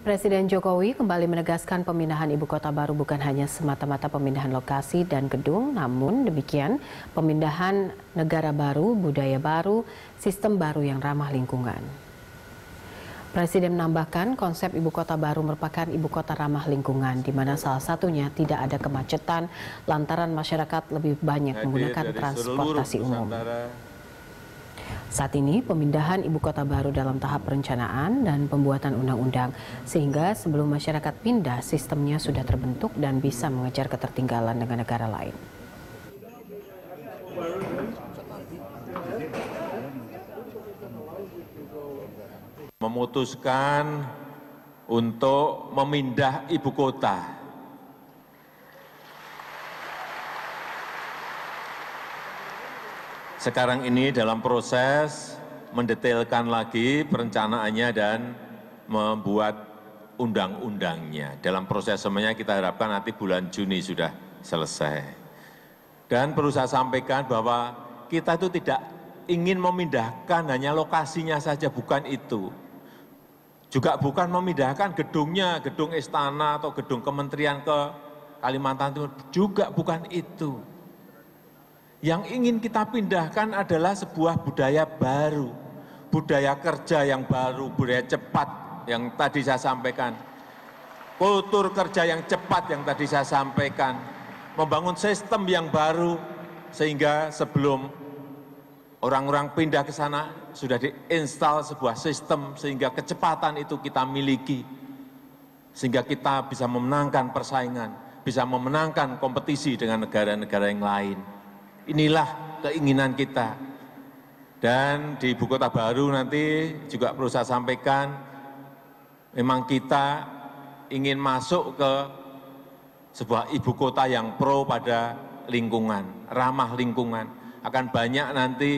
Presiden Jokowi kembali menegaskan pemindahan ibu kota baru bukan hanya semata-mata pemindahan lokasi dan gedung, namun demikian pemindahan negara baru, budaya baru, sistem baru yang ramah lingkungan. Presiden menambahkan konsep ibu kota baru merupakan ibu kota ramah lingkungan, di mana salah satunya tidak ada kemacetan lantaran masyarakat lebih banyak menggunakan transportasi umum. Saat ini pemindahan ibu kota baru dalam tahap perencanaan dan pembuatan undang-undang sehingga sebelum masyarakat pindah sistemnya sudah terbentuk dan bisa mengejar ketertinggalan dengan negara lain. Memutuskan untuk memindah ibu kota sekarang ini dalam proses mendetailkan lagi perencanaannya dan membuat undang-undangnya. Dalam proses semuanya kita harapkan nanti bulan Juni sudah selesai. Dan perlu saya sampaikan bahwa kita itu tidak ingin memindahkan hanya lokasinya saja, bukan itu. Juga bukan memindahkan gedungnya, gedung istana atau gedung kementerian ke Kalimantan Timur, juga bukan itu yang ingin kita pindahkan adalah sebuah budaya baru, budaya kerja yang baru, budaya cepat yang tadi saya sampaikan, kultur kerja yang cepat yang tadi saya sampaikan, membangun sistem yang baru sehingga sebelum orang-orang pindah ke sana sudah diinstal sebuah sistem sehingga kecepatan itu kita miliki, sehingga kita bisa memenangkan persaingan, bisa memenangkan kompetisi dengan negara-negara yang lain inilah keinginan kita. Dan di Ibu Kota Baru nanti juga perlu saya sampaikan, memang kita ingin masuk ke sebuah ibu kota yang pro pada lingkungan, ramah lingkungan. Akan banyak nanti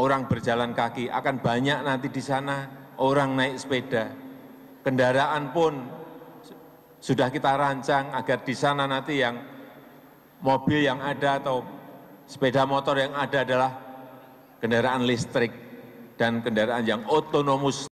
orang berjalan kaki, akan banyak nanti di sana orang naik sepeda. Kendaraan pun sudah kita rancang agar di sana nanti yang mobil yang ada atau sepeda motor yang ada adalah kendaraan listrik dan kendaraan yang otonomus